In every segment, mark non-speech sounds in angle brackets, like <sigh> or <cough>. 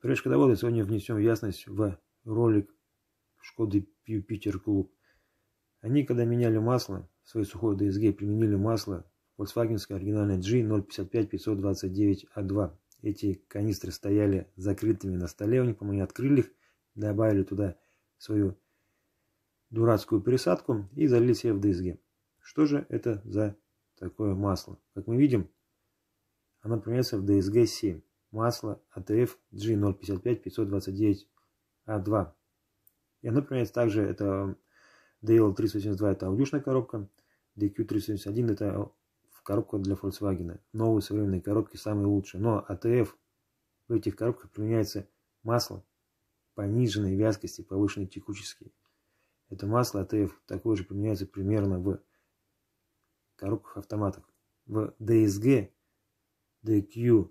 Прыжкодоводы, сегодня внесем ясность в ролик Шкоды Юпитер Клуб. Они, когда меняли масло, в свой сухой ДСГ применили масло Volkswagen оригинальное G055529A2. А Эти канистры стояли закрытыми на столе, у них, по-моему, открыли их, добавили туда свою дурацкую пересадку и залили себе в ДСГ. Что же это за такое масло? Как мы видим, оно применяется в ДСГ-7 масло АТФ G055-529А2. А И оно применяется также, это DL382 это аудюшная коробка, DQ371 это коробка для Volkswagen. Новые современные коробки самые лучшие. Но АТФ в этих коробках применяется масло пониженной вязкости, повышенной текучести. Это масло АТФ такое же применяется примерно в коробках автоматов. В DSG, DQ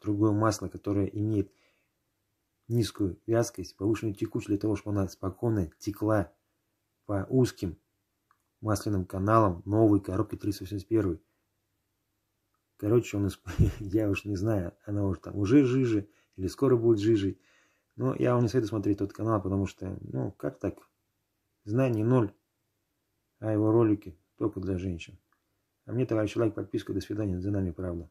другое масло, которое имеет низкую вязкость, повышенную текучесть для того, чтобы она спокойно текла по узким масляным каналам новой коробки 381. Короче, он, исп... <laughs> я уж не знаю, она уже там уже жиже или скоро будет жиже. Но я вам не советую смотреть тот канал, потому что, ну, как так? Знаний ноль, а его ролики только для женщин. А мне, товарищ, лайк, подписка, до свидания, за нами правда.